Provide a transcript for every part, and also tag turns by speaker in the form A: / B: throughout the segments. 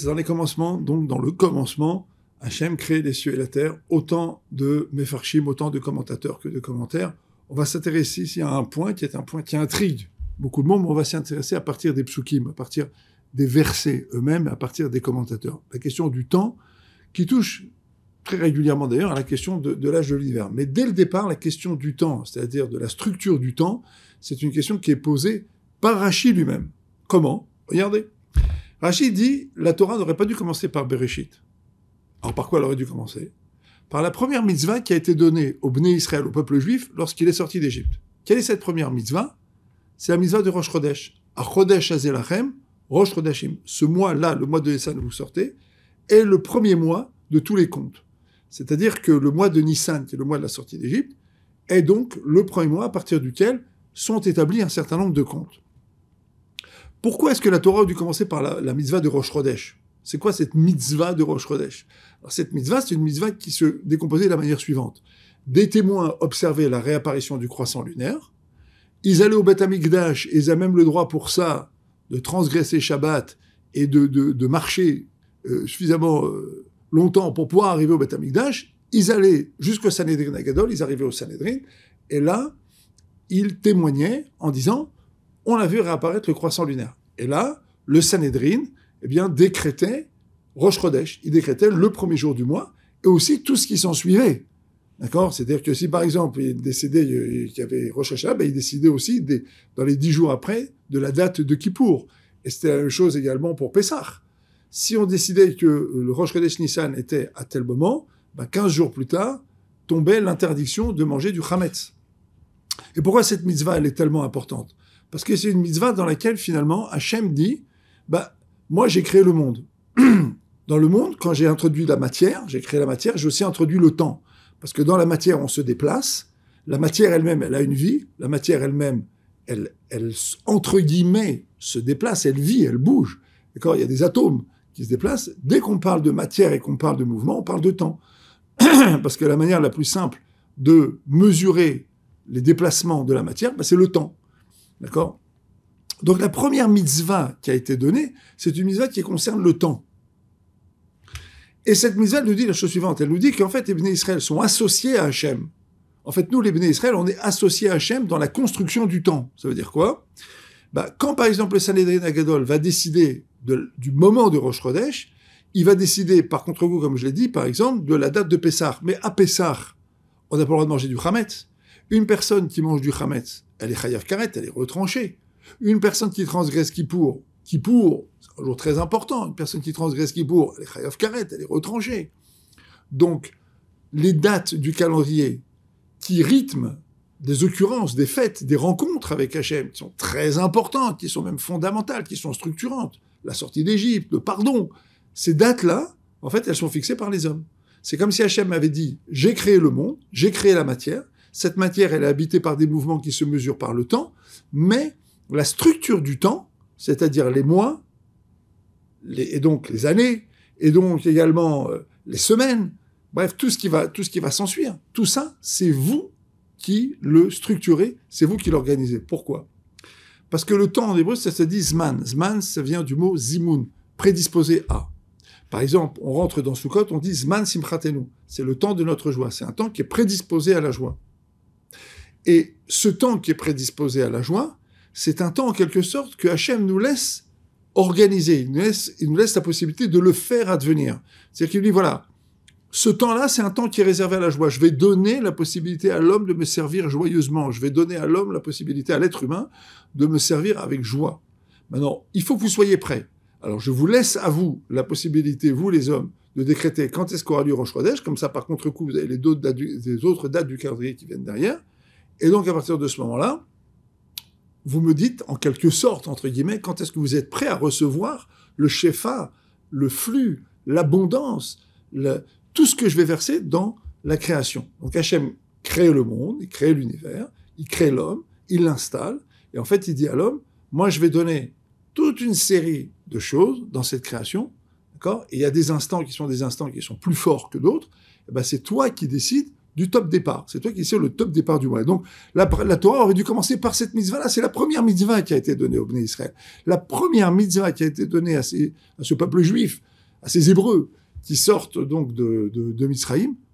A: Dans les commencements, donc dans le commencement, Hachem crée les cieux et la terre. Autant de mefarchim, autant de commentateurs que de commentaires. On va s'intéresser ici à un point qui est un point qui intrigue beaucoup de monde, mais on va s'y intéresser à partir des psukim, à partir des versets eux-mêmes, à partir des commentateurs. La question du temps, qui touche très régulièrement d'ailleurs à la question de, de l'âge de l'univers. Mais dès le départ, la question du temps, c'est-à-dire de la structure du temps, c'est une question qui est posée par Rachid lui-même. Comment Regardez. Rachid dit la Torah n'aurait pas dû commencer par Bereshit. Alors par quoi elle aurait dû commencer Par la première mitzvah qui a été donnée au Bné Israël, au peuple juif, lorsqu'il est sorti d'Égypte. Quelle est cette première mitzvah C'est la mitzvah de Rosh Chodesh. A Chodesh Rosh Chodeshim. Ce mois-là, le mois de Nissan vous sortez, est le premier mois de tous les comptes. C'est-à-dire que le mois de Nissan, qui est le mois de la sortie d'Égypte, est donc le premier mois à partir duquel sont établis un certain nombre de comptes. Pourquoi est-ce que la Torah a dû commencer par la, mitzvah de Rosh Chodesh C'est quoi cette mitzvah de Rosh Chodesh Cette mitzvah, c'est une mitzvah qui se décomposait de la manière suivante. Des témoins observaient la réapparition du croissant lunaire. Ils allaient au Beth Amikdash et ils avaient même le droit pour ça de transgresser Shabbat et de, marcher euh, suffisamment euh, longtemps pour pouvoir arriver au Beth Amikdash. Ils allaient jusqu'au Sanhedrin Gadol, ils arrivaient au Sanhedrin, et là, ils témoignaient en disant on a vu réapparaître le croissant lunaire. Et là, le Sanhedrin eh bien, décrétait Rosh Chodesh. Il décrétait le premier jour du mois et aussi tout ce qui s'en suivait. D'accord C'est-à-dire que si, par exemple, il décédait, euh, qu'il y avait Rosh ben, il décidait aussi, des, dans les dix jours après, de la date de Kippour. Et c'était la même chose également pour Pessah. Si on décidait que euh, le Rosh Chodesh Nissan était à tel moment, ben, 15 jours plus tard, tombait l'interdiction de manger du Hametz. Et pourquoi cette mitzvah, elle est tellement importante parce que c'est une mitzvah dans laquelle finalement Hachem dit bah, Moi j'ai créé le monde. dans le monde, quand j'ai introduit la matière, j'ai créé la matière, j'ai aussi introduit le temps. Parce que dans la matière, on se déplace. La matière elle-même, elle a une vie. La matière elle-même, elle, elle, entre guillemets, se déplace, elle vit, elle bouge. D'accord Il y a des atomes qui se déplacent. Dès qu'on parle de matière et qu'on parle de mouvement, on parle de temps. Parce que la manière la plus simple de mesurer les déplacements de la matière, bah, c'est le temps. D'accord Donc la première mitzvah qui a été donnée, c'est une mitzvah qui concerne le temps. Et cette mitzvah nous dit la chose suivante, elle nous dit qu'en fait les béné Israël sont associés à Hachem. En fait, nous, les béné Israël, on est associés à Hachem dans la construction du temps. Ça veut dire quoi bah, Quand, par exemple, le Sanhedrin Agadol va décider du moment de Rosh Chodesh, il va décider, par contre goût comme je l'ai dit, par exemple, de la date de Pessah. Mais à Pessah, on n'a pas le droit de manger du Khamet. Une personne qui mange du chametz, elle est chayav karet, elle est retranchée. Une personne qui transgresse qui pour, qui pour, c'est un jour très important, une personne qui transgresse qui elle est chayav karet, elle est retranchée. Donc, les dates du calendrier qui rythment des occurrences, des fêtes, des rencontres avec Hachem, qui sont très importantes, qui sont même fondamentales, qui sont structurantes, la sortie d'Égypte, le pardon, ces dates-là, en fait, elles sont fixées par les hommes. C'est comme si Hachem avait dit, j'ai créé le monde, j'ai créé la matière, cette matière, elle est habitée par des mouvements qui se mesurent par le temps, mais la structure du temps, c'est-à-dire les mois, et donc les années, et donc également euh, les semaines, bref, tout ce qui va, tout ce qui va s'ensuivre, tout ça, c'est vous qui le structurez, c'est vous qui l'organisez. Pourquoi Parce que le temps en hébreu, ça se dit zman. Zman, ça vient du mot zimun, prédisposé à. Par exemple, on rentre dans Sukkot, on dit Zman Simchatenu. C'est le temps de notre joie. C'est un temps qui est prédisposé à la joie. Et ce temps qui est prédisposé à la joie, c'est un temps en quelque sorte que Hachem nous laisse organiser, il nous laisse, il nous laisse la possibilité de le faire advenir. C'est-à-dire qu'il dit, voilà, ce temps-là, c'est un temps qui est réservé à la joie. Je vais donner la possibilité à l'homme de me servir joyeusement. Je vais donner à l'homme la possibilité, à l'être humain, de me servir avec joie. Maintenant, il faut que vous soyez prêts. Alors, je vous laisse à vous la possibilité, vous les hommes, de décréter quand est-ce qu'aura lieu Rosh Comme ça, par contre-coup, vous avez les autres dates du calendrier qui viennent derrière. Et donc à partir de ce moment-là, vous me dites en quelque sorte, entre guillemets, quand est-ce que vous êtes prêt à recevoir le Shefa, le flux, l'abondance, tout ce que je vais verser dans la création. Donc Hachem crée le monde, il crée l'univers, il crée l'homme, il l'installe, et en fait il dit à l'homme, moi je vais donner toute une série de choses dans cette création, d'accord il y a des instants qui sont des instants qui sont plus forts que d'autres, eh ben, c'est toi qui décides du top départ. C'est toi qui es sur le top départ du mois. Donc, la, Torah aurait dû commencer par cette mitzvah-là. C'est la première mitzvah qui a été donnée au Bnei Israël. La première mitzvah qui a été donnée à, à ce peuple juif, à ces Hébreux, qui sortent donc de, de,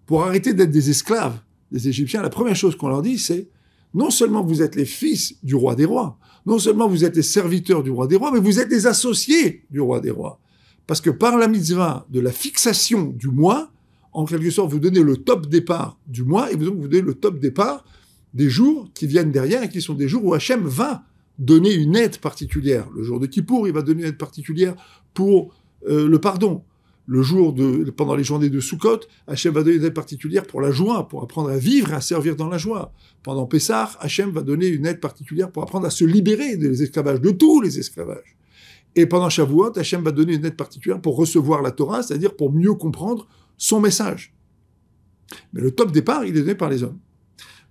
A: pour arrêter d'être des esclaves des Égyptiens. La première chose qu'on leur dit, c'est non seulement vous êtes les fils du roi des rois, non seulement vous êtes les serviteurs du roi des rois, mais vous êtes les associés du roi des rois. Parce que par la mitzvah de la fixation du mois, en quelque sorte, vous donnez le top départ du mois et vous donnez le top départ des jours qui viennent derrière et qui sont des jours où Hachem va donner une aide particulière. Le jour de Kippour, il va donner une aide particulière pour euh, le pardon. Le jour de, pendant les journées de Sukkot, Hachem va donner une aide particulière pour la joie, pour apprendre à vivre et à servir dans la joie. Pendant Pessah, Hachem va donner une aide particulière pour apprendre à se libérer des esclavages, de tous les esclavages. Et pendant Shavuot, Hachem va donner une aide particulière pour recevoir la Torah, c'est-à-dire pour mieux comprendre son message. Mais le top départ, il est donné par les hommes.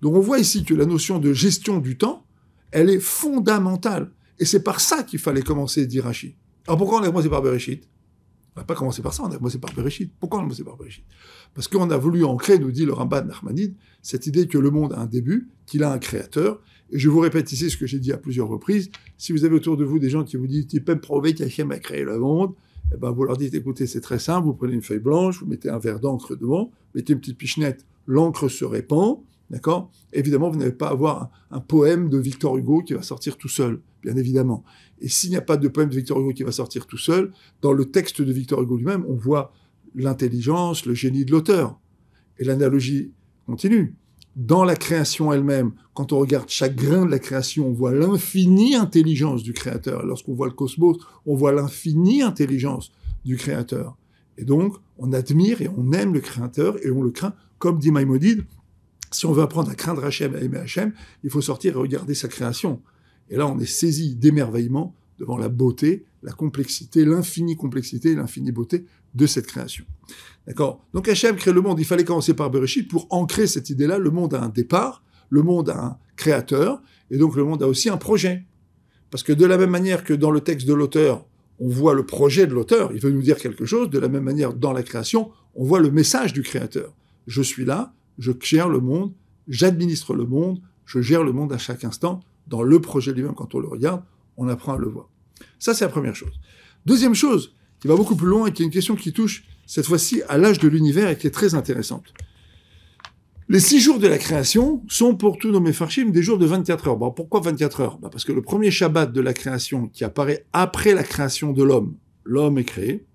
A: Donc on voit ici que la notion de gestion du temps, elle est fondamentale. Et c'est par ça qu'il fallait commencer, dit Rachid. Alors pourquoi on a commencé par Bereshit On n'a pas commencé par ça, on a commencé par Bereshit. Pourquoi on a commencé par Bereshit Parce qu'on a voulu ancrer, nous dit le Ramban Nachmanide, cette idée que le monde a un début, qu'il a un créateur. Et je vous répète ici ce que j'ai dit à plusieurs reprises. Si vous avez autour de vous des gens qui vous disent « tu me prouver qu'Hachem a créé le monde », eh ben, vous leur dites, écoutez, c'est très simple, vous prenez une feuille blanche, vous mettez un verre d'encre devant, mettez une petite pichenette, l'encre se répand, d'accord Évidemment, vous n'allez pas avoir un, poème de Victor Hugo qui va sortir tout seul, bien évidemment. Et s'il n'y a pas de poème de Victor Hugo qui va sortir tout seul, dans le texte de Victor Hugo lui-même, on voit l'intelligence, le génie de l'auteur. Et l'analogie continue dans la création elle-même, quand on regarde chaque grain de la création, on voit l'infinie intelligence du Créateur. lorsqu'on voit le cosmos, on voit l'infinie intelligence du Créateur. Et donc, on admire et on aime le Créateur et on le craint, comme dit Maïmonide. Si on veut apprendre à craindre Hachem, à aimer Hachem, il faut sortir et regarder sa création. Et là, on est saisi d'émerveillement devant la beauté, la complexité, l'infinie complexité l'infinie beauté de cette création. D'accord Donc Hachem crée le monde. Il fallait commencer par Bereshit pour ancrer cette idée-là. Le monde a un départ, le monde a un créateur, et donc le monde a aussi un projet. Parce que de la même manière que dans le texte de l'auteur, on voit le projet de l'auteur, il veut nous dire quelque chose, de la même manière dans la création, on voit le message du créateur. Je suis là, je gère le monde, j'administre le monde, je gère le monde à chaque instant. Dans le projet lui-même, quand on le regarde, on apprend à le voir. Ça, c'est la première chose. Deuxième chose, il va beaucoup plus loin et qui est une question qui touche cette fois-ci à l'âge de l'univers et qui est très intéressante. Les six jours de la création sont pour tous nos méfarchim des jours de 24 heures. pourquoi 24 heures bah, Parce que le premier Shabbat de la création qui apparaît après la création de l'homme, l'homme est créé,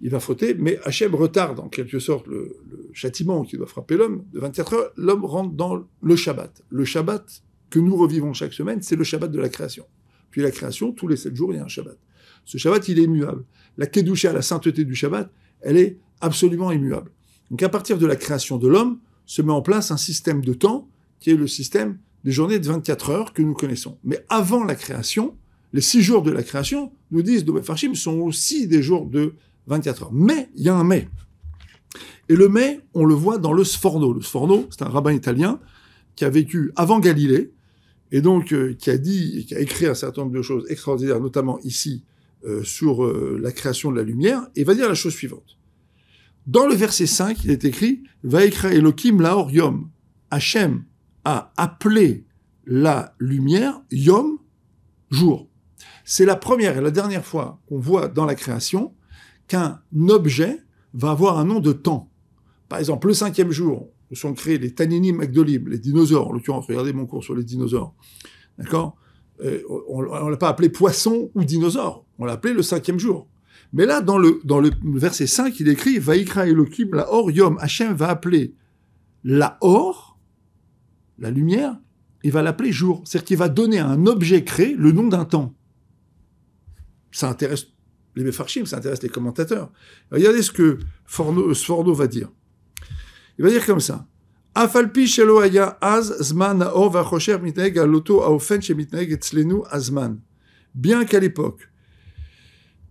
A: il va frotter, mais Hachem retarde en quelque sorte le, le châtiment qui doit frapper l'homme. De 24 heures, l'homme rentre dans le Shabbat. Le Shabbat que nous revivons chaque semaine, c'est le Shabbat de la création. Puis la création, tous les sept jours, il y a un Shabbat. Ce Shabbat, il est immuable la Kedusha, la sainteté du Shabbat, elle est absolument immuable. Donc à partir de la création de l'homme, se met en place un système de temps qui est le système des journées de 24 heures que nous connaissons. Mais avant la création, les six jours de la création, nous disent de Farshim, sont aussi des jours de 24 heures. Mais il y a un mais. Et le mais, on le voit dans le Sforno. Le Sforno, c'est un rabbin italien qui a vécu avant Galilée, et donc euh, qui a dit, et qui a écrit un certain nombre de choses extraordinaires, notamment ici, euh, sur euh, la création de la lumière, et va dire la chose suivante. Dans le verset 5, il est écrit Va écrire Elohim Laor Yom. Hachem a appelé la lumière Yom, jour. C'est la première et la dernière fois qu'on voit dans la création qu'un objet va avoir un nom de temps. Par exemple, le cinquième jour, où sont créés les Taninim Magdolim, les dinosaures, en l'occurrence, regardez mon cours sur les dinosaures. D'accord euh, on ne l'a pas appelé poisson ou dinosaure, on l'a appelé le cinquième jour. Mais là, dans le, dans le verset 5, il écrit Vaikra Elohim, la or yom. Hachem va appeler la or, la lumière, il va l'appeler jour. C'est-à-dire qu'il va donner à un objet créé le nom d'un temps. Ça intéresse les Mefarchim, ça intéresse les commentateurs. Regardez ce que Sforno va dire. Il va dire comme ça Az Bien qu'à l'époque,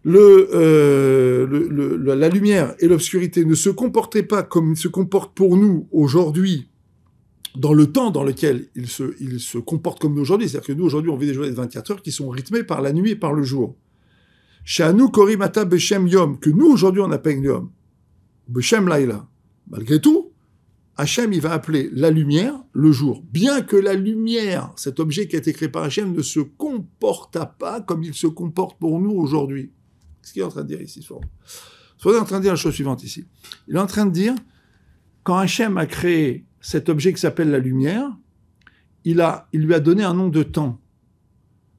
A: euh, le, la lumière et l'obscurité ne se comportaient pas comme ils se comportent pour nous aujourd'hui, dans le temps dans lequel ils se, se comportent comme nous aujourd'hui. C'est-à-dire que nous, aujourd'hui, on vit des journées de 24 heures qui sont rythmées par la nuit et par le jour. Shanu Korimata Beshem Yom, que nous, aujourd'hui, on appelle Yom. Beshem Laila. Malgré tout, Hachem, il va appeler la lumière le jour. Bien que la lumière, cet objet qui a été créé par Hachem, ne se comporte pas comme il se comporte pour nous aujourd'hui. Qu'est-ce qu'il est en train de dire ici, ce est en train de dire la chose suivante ici. Il est en train de dire, quand Hachem a créé cet objet qui s'appelle la lumière, il, a, il lui a donné un nom de temps.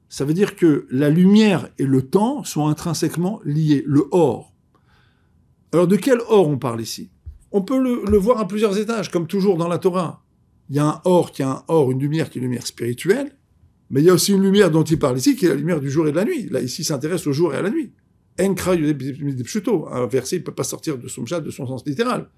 A: Ça veut dire que la lumière et le temps sont intrinsèquement liés, le or. Alors de quel or on parle ici on peut le, voir à plusieurs étages, comme toujours dans la Torah. Il y a un or qui a un or, une lumière qui est une lumière spirituelle, mais il y a aussi une lumière dont il parle ici, qui est la lumière du jour et de la nuit. Là, ici, il s'intéresse au jour et à la nuit. Enkra un verset, il ne peut pas sortir de son chat, de son sens littéral.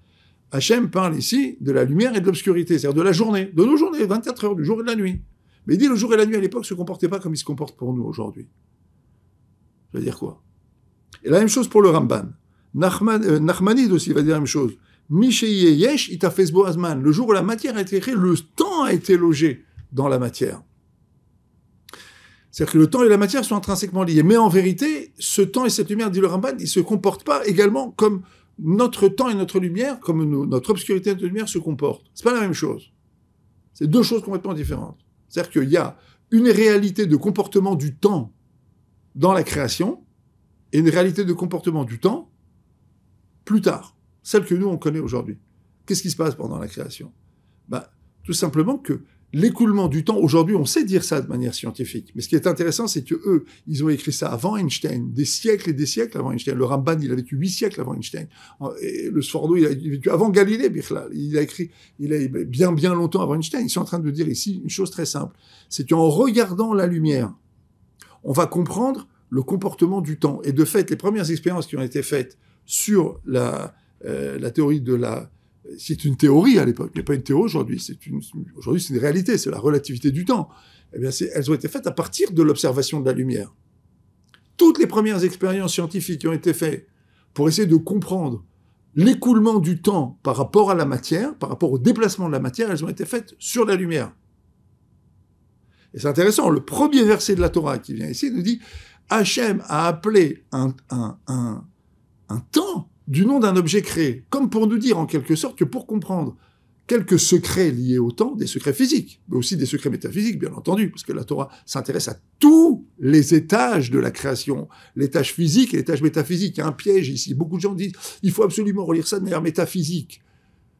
A: Hachem parle ici de la lumière et de l'obscurité, c'est-à-dire de la journée, de nos journées, 24 heures, du jour et de la nuit. Mais il dit le jour et la nuit à l'époque ne se comportaient pas comme ils se comportent pour nous aujourd'hui. Je veux dire quoi Et la même chose pour le Ramban. Nachman, euh, aussi va dire la même chose. Misheyesh facebook. Le jour où la matière a été créée, le temps a été logé dans la matière. C'est-à-dire que le temps et la matière sont intrinsèquement liés. Mais en vérité, ce temps et cette lumière, dit le Ramban, ils ne se comportent pas également comme notre temps et notre lumière, comme notre obscurité et notre lumière se comportent. n'est pas la même chose. C'est deux choses complètement différentes. C'est-à-dire qu'il y a une réalité de comportement du temps dans la création et une réalité de comportement du temps plus tard celle que nous on connaît aujourd'hui. Qu'est-ce qui se passe pendant la création ben, Tout simplement que l'écoulement du temps, aujourd'hui on sait dire ça de manière scientifique, mais ce qui est intéressant c'est que eux, ils ont écrit ça avant Einstein, des siècles et des siècles avant Einstein. Le Ramban, il avait vécu huit siècles avant Einstein. Et le Sforno, il a vécu avant Galilée, il a écrit il a bien bien longtemps avant Einstein. Ils sont en train de dire ici une chose très simple, c'est qu'en regardant la lumière, on va comprendre le comportement du temps. Et de fait, les premières expériences qui ont été faites sur la, euh, la théorie de la... C'est une théorie à l'époque, mais pas une théorie aujourd'hui. C'est une... Aujourd'hui, c'est une réalité, c'est la relativité du temps. Eh bien, elles ont été faites à partir de l'observation de la lumière. Toutes les premières expériences scientifiques qui ont été faites pour essayer de comprendre l'écoulement du temps par rapport à la matière, par rapport au déplacement de la matière, elles ont été faites sur la lumière. Et c'est intéressant, le premier verset de la Torah qui vient ici nous dit Hachem a appelé un, un, un, un temps du nom d'un objet créé, comme pour nous dire en quelque sorte que pour comprendre quelques secrets liés au temps, des secrets physiques, mais aussi des secrets métaphysiques, bien entendu, parce que la Torah s'intéresse à tous les étages de la création, l'étage physique et l'étage métaphysique, Il y a un piège ici. Beaucoup de gens disent, il faut absolument relire ça de manière métaphysique.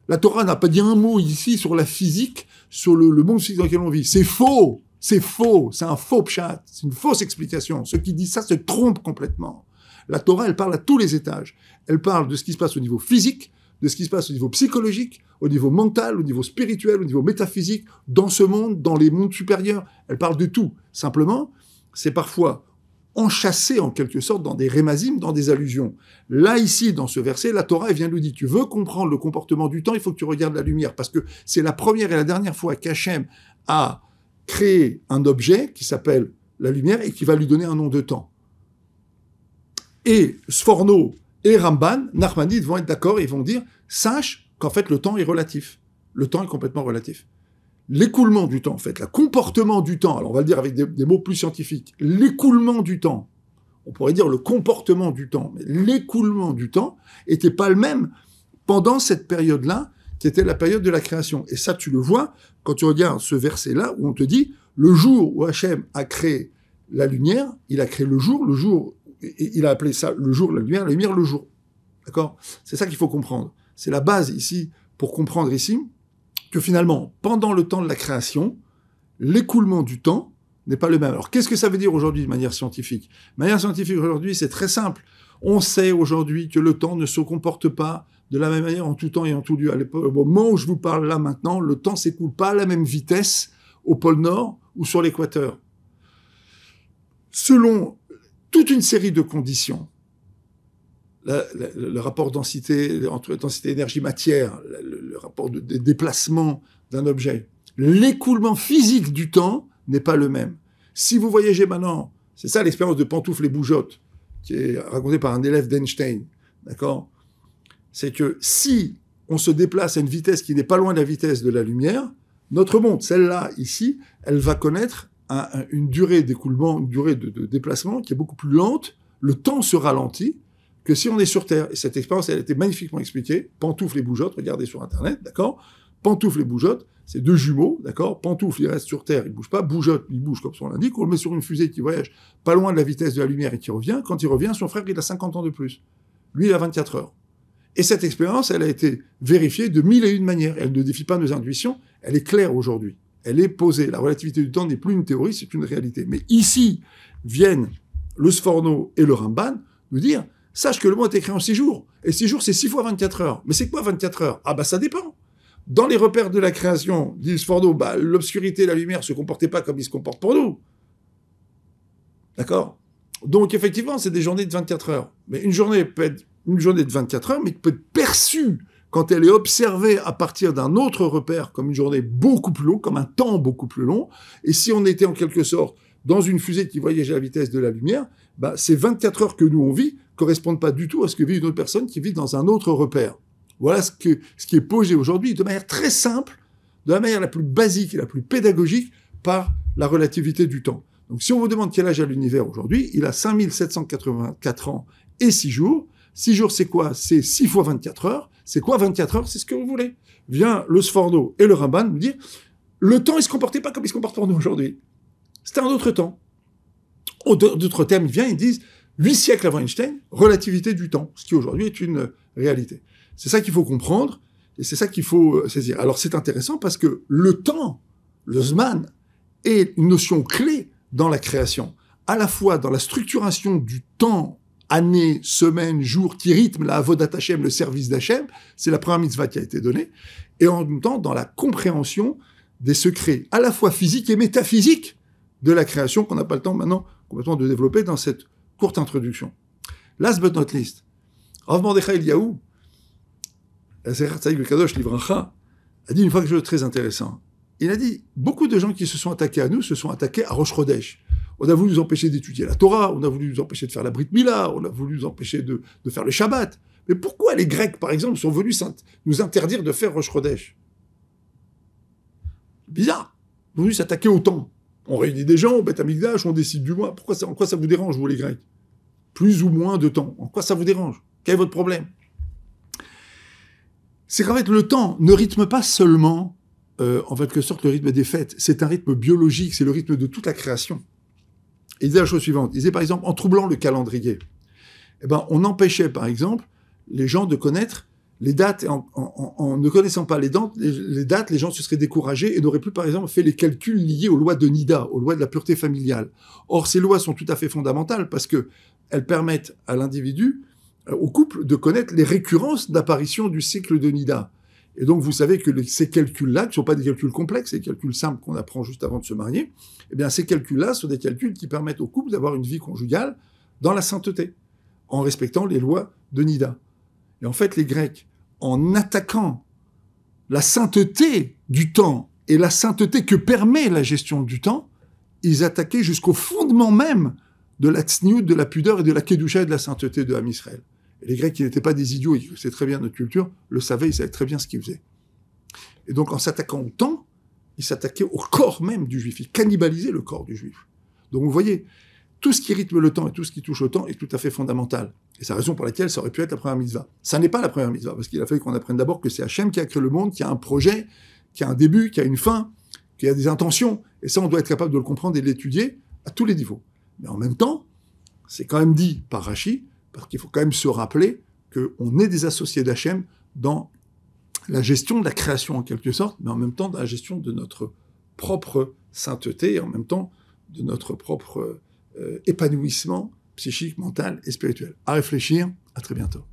A: La Torah n'a pas dit un mot ici sur la physique, sur le, monde physique dans lequel on vit. C'est faux! C'est faux! C'est un faux pchat. C'est une fausse explication. Ceux qui disent ça se trompent complètement. La Torah, elle parle à tous les étages. Elle parle de ce qui se passe au niveau physique, de ce qui se passe au niveau psychologique, au niveau mental, au niveau spirituel, au niveau métaphysique, dans ce monde, dans les mondes supérieurs. Elle parle de tout. Simplement, c'est parfois enchâssé en quelque sorte dans des rémazimes, dans des allusions. Là, ici, dans ce verset, la Torah, elle vient nous dire, tu veux comprendre le comportement du temps, il faut que tu regardes la lumière, parce que c'est la première et la dernière fois qu'Hachem a créé un objet qui s'appelle la lumière et qui va lui donner un nom de temps. Et Sforno et Ramban, Narmanides vont être d'accord Ils vont dire sache qu'en fait, le temps est relatif. Le temps est complètement relatif. L'écoulement du temps, en fait, le comportement du temps, alors on va le dire avec des, mots plus scientifiques, l'écoulement du temps, on pourrait dire le comportement du temps, mais l'écoulement du temps n'était pas le même pendant cette période-là, qui était la période de la création. Et ça, tu le vois quand tu regardes ce verset-là, où on te dit, le jour où Hachem a créé la lumière, il a créé le jour, le jour il a appelé ça le jour, la lumière, la lumière, le jour. D'accord C'est ça qu'il faut comprendre. C'est la base ici pour comprendre ici que finalement, pendant le temps de la création, l'écoulement du temps n'est pas le même. Alors qu'est-ce que ça veut dire aujourd'hui de manière scientifique De manière scientifique aujourd'hui, c'est très simple. On sait aujourd'hui que le temps ne se comporte pas de la même manière en tout temps et en tout lieu. À au moment où je vous parle là maintenant, le temps s'écoule pas à la même vitesse au pôle Nord ou sur l'équateur. Selon toute une série de conditions. Le, rapport densité entre densité énergie matière, le, rapport de, déplacement d'un objet, l'écoulement physique du temps n'est pas le même. Si vous voyagez maintenant, c'est ça l'expérience de pantoufles et bougeotte qui est racontée par un élève d'Einstein, d'accord C'est que si on se déplace à une vitesse qui n'est pas loin de la vitesse de la lumière, notre monde, celle-là ici, elle va connaître une durée d'écoulement, une durée de, déplacement qui est beaucoup plus lente, le temps se ralentit que si on est sur Terre. Et cette expérience, elle a été magnifiquement expliquée. Pantoufles et Bougeotte, regardez sur Internet, d'accord Pantoufles et Bougeotte, c'est deux jumeaux, d'accord Pantoufles, il reste sur Terre, il bouge pas. Bougeotte, il bouge comme son l'indique. On le met sur une fusée qui voyage pas loin de la vitesse de la lumière et qui revient. Quand il revient, son frère, il a 50 ans de plus. Lui, il a 24 heures. Et cette expérience, elle a été vérifiée de mille et une manières. Elle ne défie pas nos intuitions, elle est claire aujourd'hui elle est posée. La relativité du temps n'est plus une théorie, c'est une réalité. Mais ici viennent le Sforno et le Ramban nous dire sache que le a est créé en six jours. Et six jours, c'est six fois 24 heures. Mais c'est quoi 24 heures Ah bah ça dépend. Dans les repères de la création, dit le Sforno, bah, l'obscurité et la lumière ne se comportaient pas comme ils se comportent pour nous. D'accord Donc effectivement, c'est des journées de 24 heures. Mais une journée peut être une journée de 24 heures, mais peut être perçue quand elle est observée à partir d'un autre repère comme une journée beaucoup plus longue, comme un temps beaucoup plus long, et si on était en quelque sorte dans une fusée qui voyage à la vitesse de la lumière, bah, ces 24 heures que nous on vit correspondent pas du tout à ce que vit une autre personne qui vit dans un autre repère. Voilà ce, ce qui est posé aujourd'hui de manière très simple, de la manière la plus basique et la plus pédagogique par la relativité du temps. Donc si on vous demande quel âge a l'univers aujourd'hui, il a 5784 ans et 6 jours. 6 jours, c'est quoi C'est 6 fois 24 heures. C'est quoi 24 heures C'est ce que vous voulez. Vient le Sforno et le Ramban nous dire le temps, il se comportait pas comme il se comporte pour nous aujourd'hui. C'était un autre temps. D'autres termes, viennent, ils disent huit siècles avant Einstein, relativité du temps, ce qui aujourd'hui est une réalité. C'est ça qu'il faut comprendre et c'est ça qu'il faut euh, saisir. Alors c'est intéressant parce que le temps, le Zman, est une notion clé dans la création, à la fois dans la structuration du temps année, semaine, jour, qui rythme, la avodat Hashem, le service d'Hachem, c'est la première mitzvah qui a été donnée, et en même temps dans la compréhension des secrets à la fois physiques et métaphysiques de la création qu'on n'a pas le temps maintenant complètement de développer dans cette courte introduction. Last but not least, Rav Mordechai le Kadosh a dit une fois quelque chose de très intéressant. Il a dit beaucoup de gens qui se sont attaqués à nous se sont attaqués à Rosh Chodesh. On a voulu nous empêcher d'étudier la Torah, on a voulu nous empêcher de faire la Brit Mila, on a voulu nous empêcher de, faire le Shabbat. Mais pourquoi les Grecs, par exemple, sont venus nous interdire de faire Rosh Chodesh Bizarre. Ils sont venus s'attaquer au temps. On réunit des gens, on bête Amigdash, on décide du mois. Pourquoi ça, en quoi ça vous dérange, vous les Grecs Plus ou moins de temps. En quoi ça vous dérange Quel est votre problème C'est qu'en fait, le temps ne rythme pas seulement, euh, en quelque sorte, le rythme des fêtes. C'est un rythme biologique, c'est le rythme de toute la création il disait la chose suivante. Il disait, par exemple, en troublant le calendrier, eh ben, on empêchait, par exemple, les gens de connaître les dates. En, ne connaissant pas les dates, les, gens se seraient découragés et n'auraient plus, par exemple, fait les calculs liés aux lois de NIDA, aux lois de la pureté familiale. Or, ces lois sont tout à fait fondamentales parce qu'elles permettent à l'individu, euh, au couple, de connaître les récurrences d'apparition du cycle de NIDA. Et donc, vous savez que ces calculs-là, qui ne sont pas des calculs complexes, c'est des calculs simples qu'on apprend juste avant de se marier, eh bien, ces calculs-là sont des calculs qui permettent aux couples d'avoir une vie conjugale dans la sainteté, en respectant les lois de Nida. Et en fait, les Grecs, en attaquant la sainteté du temps et la sainteté que permet la gestion du temps, ils attaquaient jusqu'au fondement même de la de la pudeur et de la kedusha et de la sainteté de Ham Israël. Les Grecs, qui n'étaient pas des idiots ils connaissaient très bien notre culture, le savaient, ils savaient très bien ce qu'ils faisaient. Et donc, en s'attaquant au temps, ils s'attaquaient au corps même du juif. Ils cannibalisaient le corps du juif. Donc, vous voyez, tout ce qui rythme le temps et tout ce qui touche au temps est tout à fait fondamental. Et c'est la raison pour laquelle ça aurait pu être la première mitzvah. Ça n'est pas la première mitzvah, parce qu'il a fallu qu'on apprenne d'abord que c'est Hachem qui a créé le monde, qui a un projet, qui a un début, qui a une fin, qui a des intentions. Et ça, on doit être capable de le comprendre et de l'étudier à tous les niveaux. Mais en même temps, c'est quand même dit par Rachi parce qu'il faut quand même se rappeler qu'on est des associés d'Hachem dans la gestion de la création en quelque sorte, mais en même temps dans la gestion de notre propre sainteté et en même temps de notre propre euh, épanouissement psychique, mental et spirituel. À réfléchir, à très bientôt.